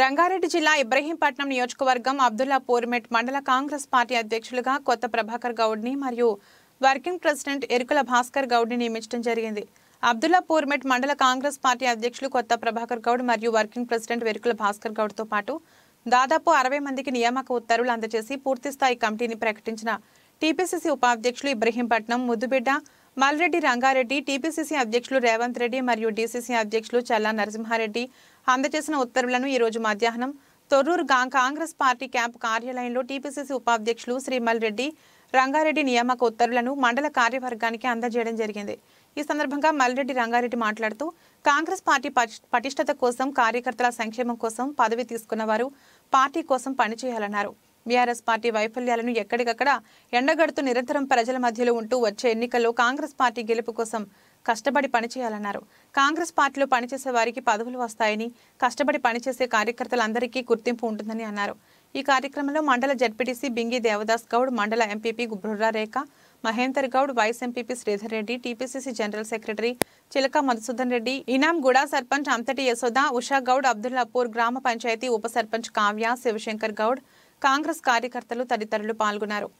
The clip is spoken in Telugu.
రంగారెడ్డి జిల్లా ఇబ్రహీంపట్నం నియోజకవర్గం అబ్దుల్లా పూర్మెట్ మండల కాంగ్రెస్ పార్టీ అధ్యక్షులుగా కొత్త ప్రభాకర్ గౌడ్ని మరియు వర్కింగ్ ప్రెసిడెంట్ ఎరుకుల భాస్కర్ గౌడ్ని నియమించడం జరిగింది పూర్మెట్ మండల కాంగ్రెస్ పార్టీ అధ్యక్షులు కొత్త ప్రభాకర్ గౌడ్ మరియు వర్కింగ్ ప్రెసిడెంట్ వెరుకుల భాస్కర్ గౌడ్తో పాటు దాదాపు అరవై మందికి నియామక ఉత్తర్వులు అందజేసి పూర్తిస్థాయి కమిటీని ప్రకటించిన టీపీసీసీ ఉపాధ్యక్షులు ఇబ్రహీంపట్నం ముద్దుబిడ్డ మల్రెడ్డి రంగారెడ్డి టీపీసీసీ అధ్యక్షులు రేవంత్ రెడ్డి మరియు డీసీసీ అధ్యక్షులు చల్లా నరసింహారెడ్డి అందజేసిన ఉత్తర్వులను ఈరోజు మధ్యాహ్నం తొర్రూరు కాంగ్రెస్ పార్టీ క్యాంపు కార్యాలయంలో టీపీసీసీ ఉపాధ్యక్షులు శ్రీమల్ రెడ్డి రంగారెడ్డి నియామక ఉత్తర్వులను మండల కార్యవర్గానికి అందజేయడం జరిగింది ఈ సందర్భంగా మల్రెడ్డి రంగారెడ్డి మాట్లాడుతూ కాంగ్రెస్ పార్టీ పటిష్టత కోసం కార్యకర్తల సంక్షేమం కోసం పదవి తీసుకున్న వారు పార్టీ కోసం పనిచేయాలన్నారు బీఆర్ఎస్ పార్టీ వైఫల్యాలను ఎక్కడికక్కడ ఎండగడుతూ నిరంతరం ప్రజల మధ్యలో ఉంటూ వచ్చే ఎన్నికల్లో కాంగ్రెస్ పార్టీ గెలుపు కోసం కష్టపడి పనిచేయాలన్నారు కాంగ్రెస్ పార్టీలో పనిచేసే వారికి పదవులు వస్తాయని కష్టపడి పనిచేసే కార్యకర్తలందరికీ గుర్తింపు ఉంటుందని అన్నారు ఈ కార్యక్రమంలో మండల జడ్పీటీసీ బింగి దేవదాస్ గౌడ్ మండల MPP Rekha Mahender Goud vice MPP Sridhar Reddy TPCC general secretary Chilaka Madhusudan Reddy Inamguda sarpanch అంతటి యశోద ఉషా గౌడ్ అబ్దుల్లాపూర్ గ్రామ పంచాయతీ ఉప సర్పంచ్ కావ్య శివశంకర్ గౌడ్ కాంగ్రెస్ కార్యకర్తలు తదితరులు పాల్గొన్నారు